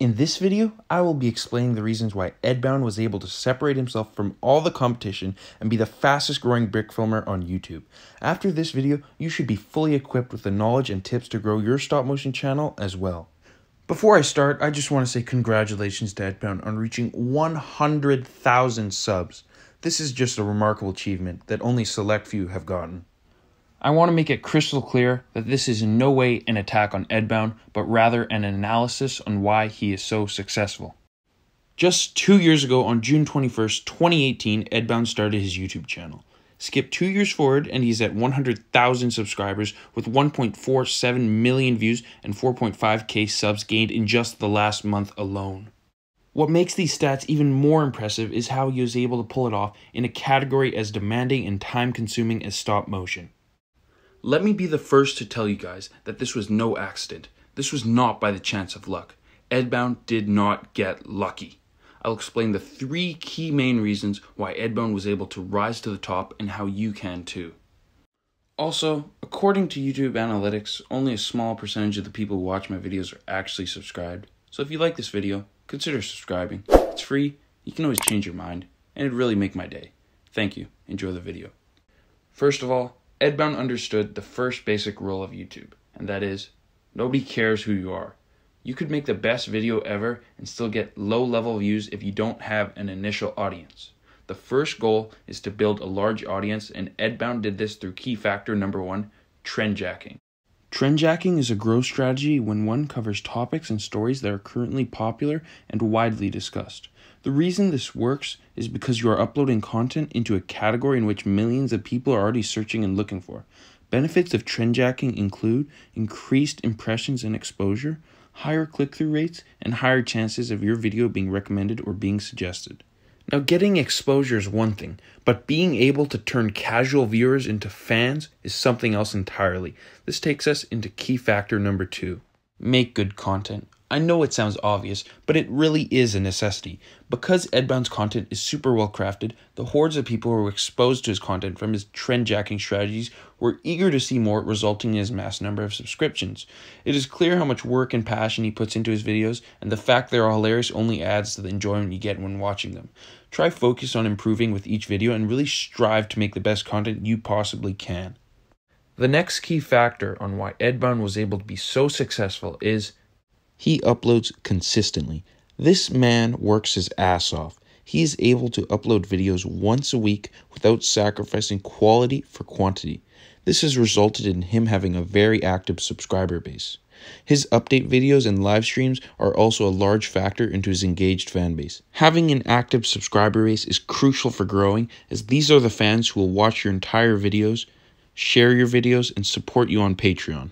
In this video, I will be explaining the reasons why Edbound was able to separate himself from all the competition and be the fastest growing brick filmer on YouTube. After this video, you should be fully equipped with the knowledge and tips to grow your stop motion channel as well. Before I start, I just want to say congratulations to Edbound on reaching 100,000 subs. This is just a remarkable achievement that only select few have gotten. I want to make it crystal clear that this is in no way an attack on Edbound, but rather an analysis on why he is so successful. Just two years ago, on June 21st, 2018, Edbound started his YouTube channel. Skip two years forward, and he's at 100,000 subscribers with 1.47 million views and 4.5k subs gained in just the last month alone. What makes these stats even more impressive is how he was able to pull it off in a category as demanding and time consuming as stop motion. Let me be the first to tell you guys that this was no accident. This was not by the chance of luck. Edbound did not get lucky. I'll explain the three key main reasons why Edbound was able to rise to the top and how you can too. Also, according to YouTube analytics, only a small percentage of the people who watch my videos are actually subscribed. So if you like this video, consider subscribing. It's free, you can always change your mind, and it'd really make my day. Thank you, enjoy the video. First of all, Ed Bound understood the first basic rule of YouTube, and that is nobody cares who you are. You could make the best video ever and still get low level views if you don't have an initial audience. The first goal is to build a large audience, and Edbound did this through key factor number one trend jacking. Trendjacking is a growth strategy when one covers topics and stories that are currently popular and widely discussed. The reason this works is because you are uploading content into a category in which millions of people are already searching and looking for. Benefits of trendjacking include increased impressions and exposure, higher click through rates, and higher chances of your video being recommended or being suggested. Now, getting exposure is one thing, but being able to turn casual viewers into fans is something else entirely. This takes us into key factor number two make good content. I know it sounds obvious, but it really is a necessity. Because Edbound's content is super well crafted, the hordes of people who were exposed to his content from his trend jacking strategies were eager to see more, resulting in his mass number of subscriptions. It is clear how much work and passion he puts into his videos, and the fact they are hilarious only adds to the enjoyment you get when watching them. Try focus on improving with each video and really strive to make the best content you possibly can. The next key factor on why Edbound was able to be so successful is he uploads consistently. This man works his ass off. He is able to upload videos once a week without sacrificing quality for quantity. This has resulted in him having a very active subscriber base. His update videos and live streams are also a large factor into his engaged fan base. Having an active subscriber base is crucial for growing as these are the fans who will watch your entire videos, share your videos, and support you on Patreon.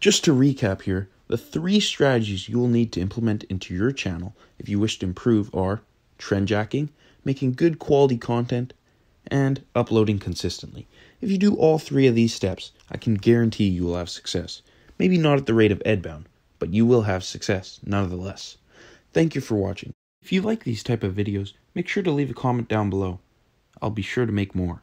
Just to recap here, the three strategies you will need to implement into your channel if you wish to improve are trend jacking, making good quality content, and uploading consistently. If you do all three of these steps, I can guarantee you will have success. Maybe not at the rate of Edbound, but you will have success nonetheless. Thank you for watching. If you like these type of videos, make sure to leave a comment down below. I'll be sure to make more.